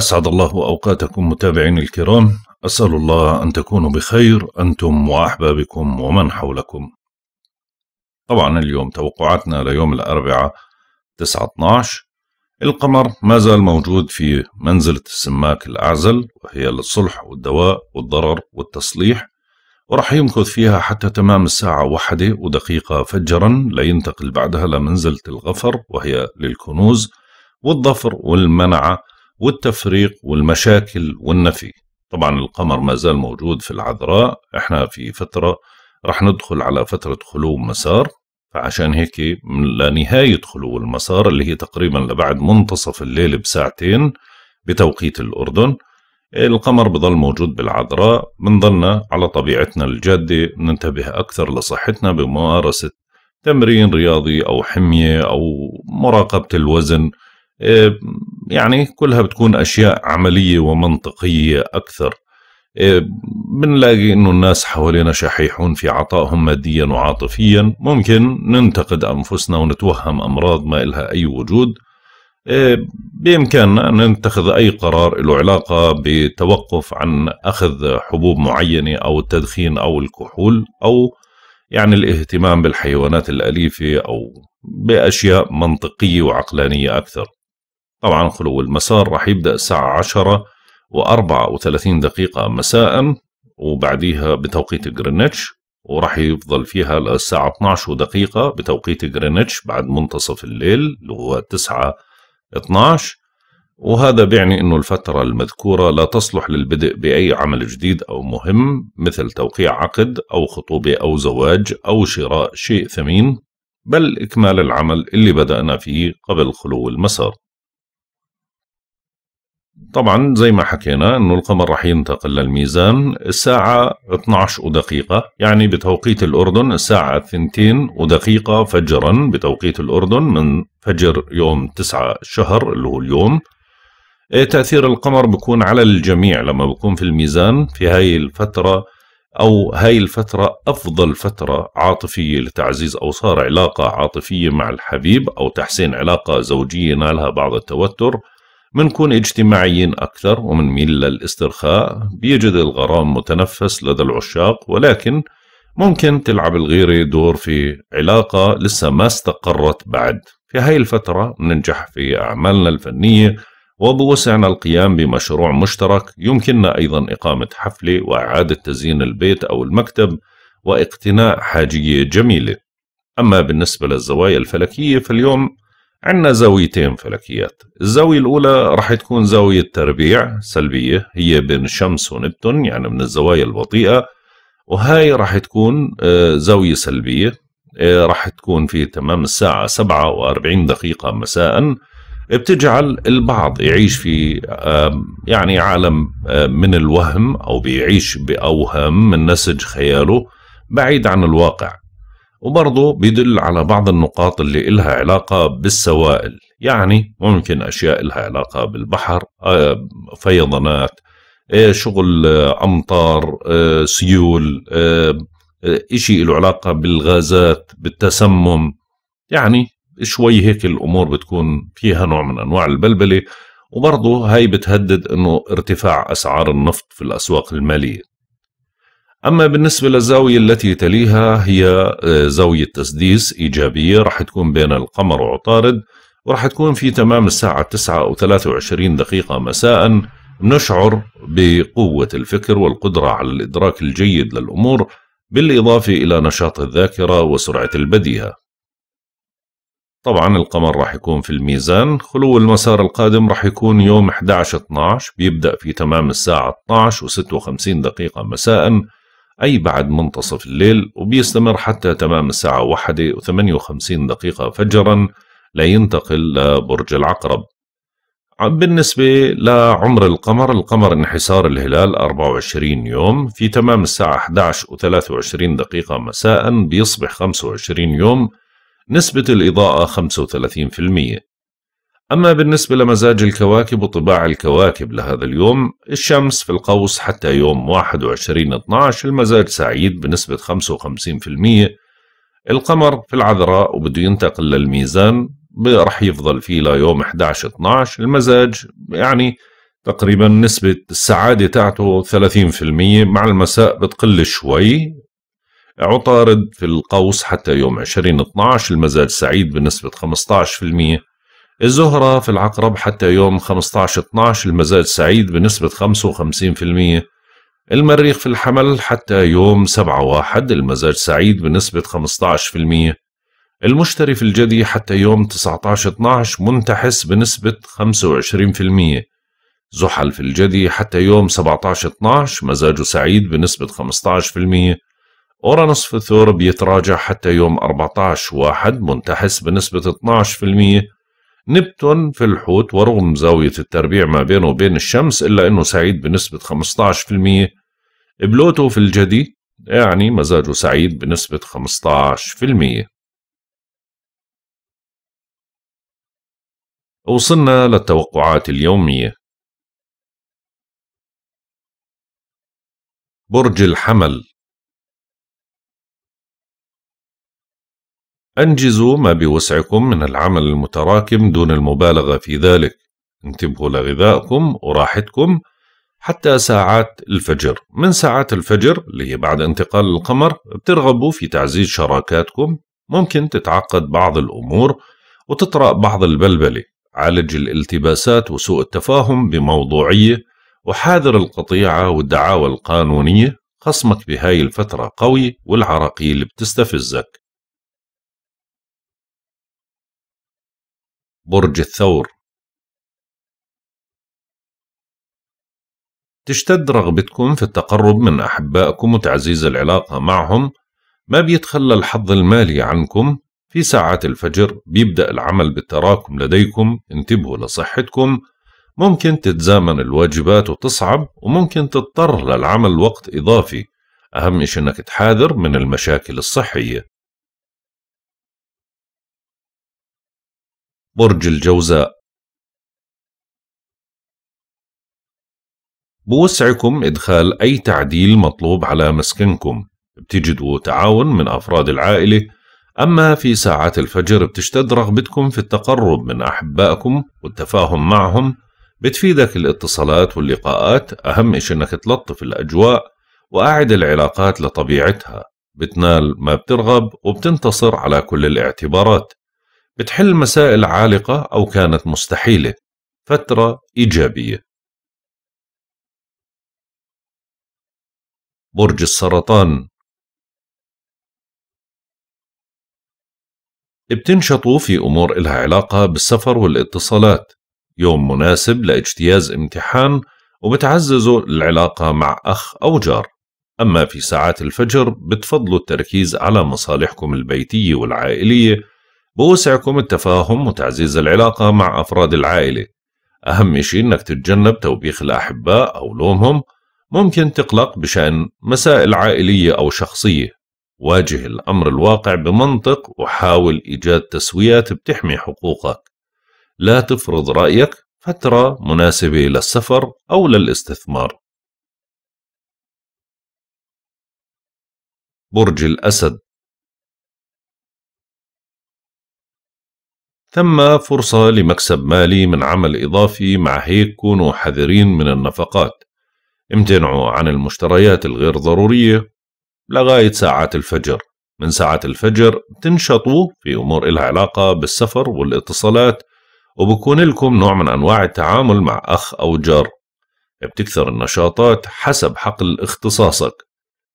أسعد الله أوقاتكم متابعين الكرام أسأل الله أن تكونوا بخير أنتم وأحبابكم ومن حولكم طبعا اليوم توقعاتنا ليوم الأربعاء 9-12 القمر ما زال موجود في منزلة السماك الأعزل وهي للصلح والدواء والضرر والتصليح ورح يمكث فيها حتى تمام الساعة واحدة ودقيقة فجرا لينتقل بعدها لمنزلة الغفر وهي للكنوز والظفر والمنعة والتفريق والمشاكل والنفي طبعا القمر ما زال موجود في العذراء احنا في فترة رح ندخل على فترة خلو مسار فعشان هيك لنهاية خلو المسار اللي هي تقريبا لبعد منتصف الليل بساعتين بتوقيت الأردن القمر بضل موجود بالعذراء بنضلنا على طبيعتنا الجادة ننتبه أكثر لصحتنا بممارسة تمرين رياضي أو حمية أو مراقبة الوزن آه، يعني كلها بتكون أشياء عملية ومنطقية أكثر آه، بنلاقي انه الناس حوالينا شحيحون في عطائهم ماديا وعاطفيا ممكن ننتقد انفسنا ونتوهم امراض ما إلها اي وجود آه، بامكاننا ان نتخذ اي قرار له علاقه بتوقف عن اخذ حبوب معينه او التدخين او الكحول او يعني الاهتمام بالحيوانات الاليفه او باشياء منطقيه وعقلانيه اكثر طبعا خلو المسار راح يبدأ الساعة 10 و34 دقيقة مساء وبعديها بتوقيت جرينتش وراح يفضل فيها للساعة 12 دقيقة بتوقيت جرينتش بعد منتصف الليل اللي هو 9 12 وهذا بيعني أنه الفترة المذكورة لا تصلح للبدء بأي عمل جديد أو مهم مثل توقيع عقد أو خطوبة أو زواج أو شراء شيء ثمين بل إكمال العمل اللي بدأنا فيه قبل خلو المسار طبعا زي ما حكينا انه القمر رح ينتقل للميزان الساعة 12 ودقيقة يعني بتوقيت الاردن الساعة 2 ودقيقة فجرا بتوقيت الاردن من فجر يوم 9 الشهر اللي هو اليوم إيه تأثير القمر بكون على الجميع لما بكون في الميزان في هاي الفترة أو هاي الفترة أفضل فترة عاطفية لتعزيز او صار علاقة عاطفية مع الحبيب أو تحسين علاقة زوجية نالها بعض التوتر منكون اجتماعيين أكثر ميل للاسترخاء بيجد الغرام متنفس لدى العشاق ولكن ممكن تلعب الغيرة دور في علاقة لسه ما استقرت بعد في هاي الفترة ننجح في أعمالنا الفنية وبوسعنا القيام بمشروع مشترك يمكننا أيضا إقامة حفلة وإعادة تزيين البيت أو المكتب واقتناء حاجية جميلة أما بالنسبة للزوايا الفلكية فاليوم عندنا زاويتين فلكيات الزاوية الأولى رح تكون زاوية تربيع سلبية هي بين الشمس ونبتون يعني من الزوايا البطيئة وهاي رح تكون آه، زاوية سلبية آه، رح تكون في تمام الساعة 47 دقيقة مساء بتجعل البعض يعيش في يعني عالم آه، من الوهم أو بيعيش بأوهام من نسج خياله بعيد عن الواقع وبرضه بيدل على بعض النقاط اللي إلها علاقة بالسوائل يعني ممكن أشياء إلها علاقة بالبحر آه، فيضانات آه، شغل آه، أمطار سيول إشي له علاقة بالغازات بالتسمم يعني شوي هيك الأمور بتكون فيها نوع من أنواع البلبلة وبرضه هاي بتهدد أنه ارتفاع أسعار النفط في الأسواق المالية أما بالنسبة للزاوية التي تليها هي آه، زاوية تسديس إيجابية راح تكون بين القمر وعطارد وراح تكون في تمام الساعة 9 أو 23 دقيقة مساء نشعر بقوة الفكر والقدرة على الإدراك الجيد للأمور بالإضافة إلى نشاط الذاكرة وسرعة البديهة طبعا القمر راح يكون في الميزان خلو المسار القادم راح يكون يوم 11-12 بيبدأ في تمام الساعة 12 و56 دقيقة مساءً أي بعد منتصف الليل وبيستمر حتى تمام الساعة واحدة وثمانية وخمسين دقيقة فجرا لينتقل لبرج العقرب بالنسبة لعمر القمر القمر انحسار الهلال 24 يوم في تمام الساعة 11 و 23 دقيقة مساء بيصبح 25 يوم نسبة الإضاءة 35% أما بالنسبة لمزاج الكواكب وطباع الكواكب لهذا اليوم الشمس في القوس حتى يوم 21/12 المزاج سعيد بنسبة 55% القمر في العذراء وبده ينتقل للميزان رح يفضل فيه ليوم 11/12 المزاج يعني تقريبا نسبة السعادة تاعته 30% مع المساء بتقل شوي عطارد في القوس حتى يوم 20/12 المزاج سعيد بنسبة 15% الزهرة في العقرب حتى يوم 15-12 المزاج سعيد بنسبة 55% المريخ في الحمل حتى يوم 7-1 المزاج سعيد بنسبة 15% المشتري في الجدي حتى يوم 19-12 منتحس بنسبة 25% زحل في الجدي حتى يوم 17-12 مزاجه سعيد بنسبة 15% أورانوس في الثور بيتراجع حتى يوم 14-1 منتحس بنسبة 12% نبتون في الحوت ورغم زاوية التربيع ما بينه وبين الشمس إلا أنه سعيد بنسبة 15% بلوتو في الجدي يعني مزاجه سعيد بنسبة 15% وصلنا للتوقعات اليومية برج الحمل أنجزوا ما بوسعكم من العمل المتراكم دون المبالغة في ذلك انتبهوا لغذائكم وراحتكم حتى ساعات الفجر من ساعات الفجر اللي هي بعد انتقال القمر بترغبوا في تعزيز شراكاتكم ممكن تتعقد بعض الأمور وتطرأ بعض البلبلة عالج الالتباسات وسوء التفاهم بموضوعية وحاذر القطيعة والدعاوى القانونية خصمك بهاي الفترة قوي والعراقيل بتستفزك برج الثور تشتد رغبتكم في التقرب من أحبائكم وتعزيز العلاقة معهم ما بيتخلى الحظ المالي عنكم في ساعات الفجر بيبدأ العمل بالتراكم لديكم انتبهوا لصحتكم ممكن تتزامن الواجبات وتصعب وممكن تضطر للعمل وقت إضافي أهم شيء أنك تحاذر من المشاكل الصحية برج الجوزاء بوسعكم إدخال أي تعديل مطلوب على مسكنكم بتجدوا تعاون من أفراد العائلة أما في ساعات الفجر بتشتد رغبتكم في التقرب من أحبائكم والتفاهم معهم بتفيدك الاتصالات واللقاءات أهم إشي إنك تلطف الأجواء وأعد العلاقات لطبيعتها بتنال ما بترغب وبتنتصر على كل الاعتبارات بتحل مسائل عالقة أو كانت مستحيلة فترة إيجابية برج السرطان بتنشطوا في أمور إلها علاقة بالسفر والاتصالات يوم مناسب لاجتياز امتحان وبتعززوا العلاقة مع أخ أو جار أما في ساعات الفجر بتفضلوا التركيز على مصالحكم البيتية والعائلية بوسعكم التفاهم وتعزيز العلاقة مع أفراد العائلة أهم شيء إنك تتجنب توبيخ الأحباء أو لومهم ممكن تقلق بشأن مسائل عائلية أو شخصية واجه الأمر الواقع بمنطق وحاول إيجاد تسويات بتحمي حقوقك لا تفرض رأيك فترة مناسبة للسفر أو للاستثمار برج الأسد ثم فرصة لمكسب مالي من عمل إضافي مع هيك كونوا حذرين من النفقات امتنعوا عن المشتريات الغير ضرورية لغاية ساعات الفجر من ساعات الفجر تنشطوا في أمور إلها علاقة بالسفر والاتصالات وبكون لكم نوع من أنواع التعامل مع أخ أو جار بتكثر النشاطات حسب حقل اختصاصك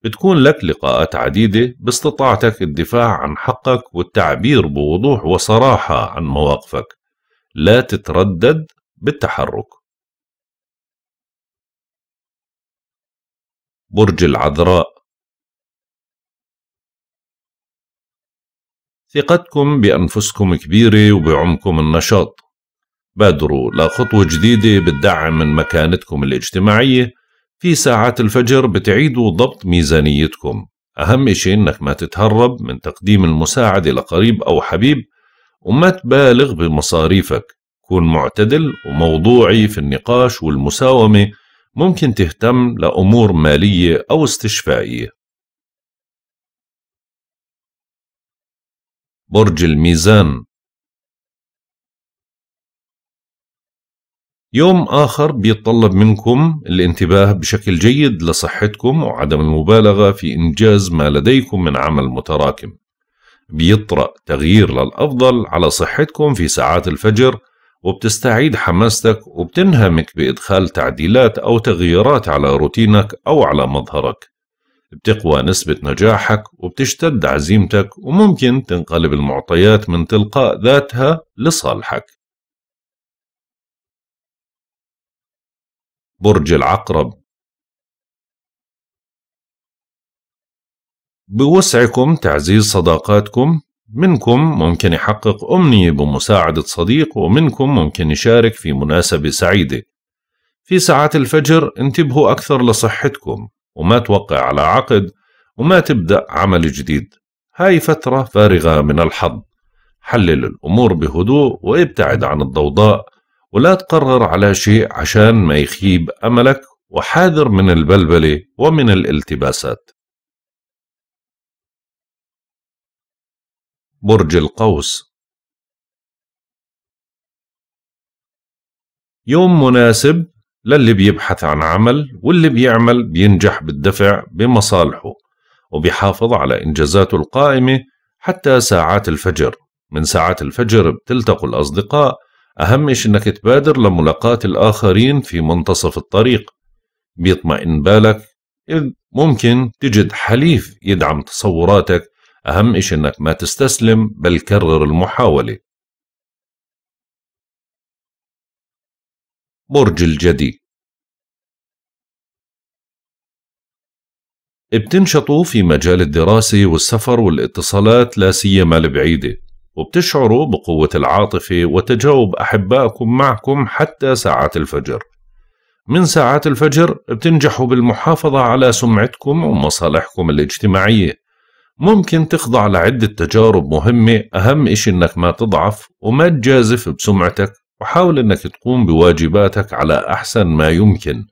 بتكون لك لقاءات عديدة باستطاعتك الدفاع عن حقك والتعبير بوضوح وصراحة عن مواقفك لا تتردد بالتحرك برج العذراء ثقتكم بأنفسكم كبيرة وبعمكم النشاط بادروا لخطوة جديدة بتدعم من مكانتكم الاجتماعية في ساعات الفجر بتعيدوا ضبط ميزانيتكم أهم شيء إنك ما تتهرب من تقديم المساعدة لقريب أو حبيب وما تبالغ بمصاريفك كون معتدل وموضوعي في النقاش والمساومة ممكن تهتم لأمور مالية أو استشفائية برج الميزان يوم آخر بيتطلب منكم الانتباه بشكل جيد لصحتكم وعدم المبالغة في إنجاز ما لديكم من عمل متراكم بيطرأ تغيير للأفضل على صحتكم في ساعات الفجر وبتستعيد حماستك وبتنهمك بإدخال تعديلات أو تغييرات على روتينك أو على مظهرك بتقوى نسبة نجاحك وبتشتد عزيمتك وممكن تنقلب المعطيات من تلقاء ذاتها لصالحك برج العقرب بوسعكم تعزيز صداقاتكم منكم ممكن يحقق أمنية بمساعدة صديق ومنكم ممكن يشارك في مناسبة سعيدة في ساعات الفجر انتبهوا أكثر لصحتكم وما توقع على عقد وما تبدأ عمل جديد هاي فترة فارغة من الحظ حلل الأمور بهدوء وابتعد عن الضوضاء ولا تقرر على شيء عشان ما يخيب أملك وحاذر من البلبلة ومن الالتباسات برج القوس يوم مناسب للي بيبحث عن عمل واللي بيعمل بينجح بالدفع بمصالحه وبيحافظ على إنجازاته القائمة حتى ساعات الفجر من ساعات الفجر بتلتقوا الأصدقاء أهم إشي إنك تبادر لملاقاة الآخرين في منتصف الطريق بيطمئن بالك إذ ممكن تجد حليف يدعم تصوراتك أهم إشي إنك ما تستسلم بل كرر المحاولة برج الجدي بتنشطوا في مجال الدراسة والسفر والاتصالات لا سيما البعيدة وبتشعروا بقوة العاطفة وتجاوب أحبائكم معكم حتى ساعات الفجر من ساعات الفجر بتنجحوا بالمحافظة على سمعتكم ومصالحكم الاجتماعية ممكن تخضع لعدة تجارب مهمة أهم إشي إنك ما تضعف وما تجازف بسمعتك وحاول إنك تقوم بواجباتك على أحسن ما يمكن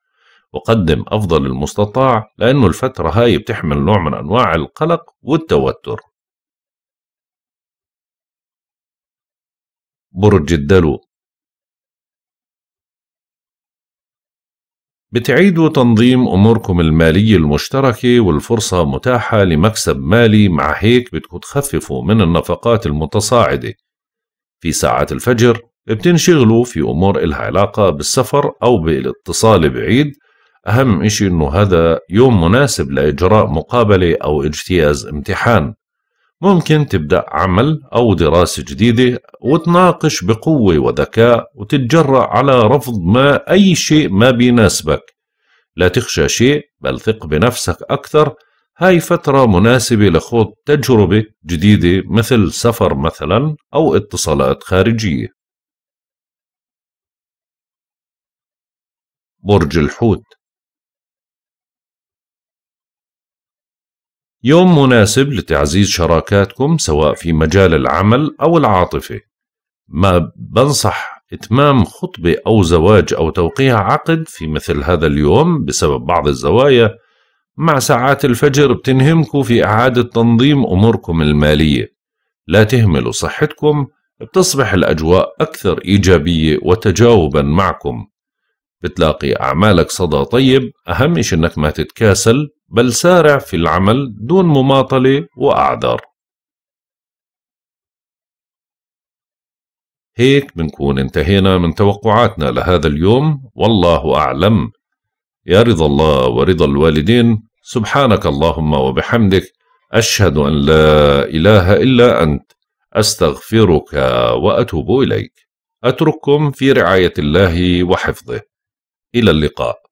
وقدم أفضل المستطاع لأنه الفترة هاي بتحمل نوع من أنواع القلق والتوتر برج الدلو بتعيدوا تنظيم أموركم المالية المشتركة والفرصة متاحة لمكسب مالي مع هيك بدكم تخففوا من النفقات المتصاعدة في ساعات الفجر بتنشغلوا في أمور إلها علاقة بالسفر أو بالاتصال بعيد أهم إشي إنه هذا يوم مناسب لإجراء مقابلة أو اجتياز امتحان ممكن تبدأ عمل أو دراسة جديدة وتناقش بقوة وذكاء وتتجرأ على رفض ما أي شيء ما بيناسبك لا تخشى شيء بل ثق بنفسك أكثر هاي فترة مناسبة لخوض تجربة جديدة مثل سفر مثلا أو اتصالات خارجية برج الحوت يوم مناسب لتعزيز شراكاتكم سواء في مجال العمل أو العاطفة ما بنصح إتمام خطبة أو زواج أو توقيع عقد في مثل هذا اليوم بسبب بعض الزوايا مع ساعات الفجر بتنهمكم في إعادة تنظيم أموركم المالية لا تهملوا صحتكم بتصبح الأجواء أكثر إيجابية وتجاوبا معكم بتلاقي أعمالك صدى طيب أهم إشي إنك ما تتكاسل بل سارع في العمل دون مماطلة وأعذار هيك بنكون انتهينا من توقعاتنا لهذا اليوم والله أعلم يا رضا الله ورضا الوالدين سبحانك اللهم وبحمدك أشهد أن لا إله إلا أنت أستغفرك وأتوب إليك أترككم في رعاية الله وحفظه إلى اللقاء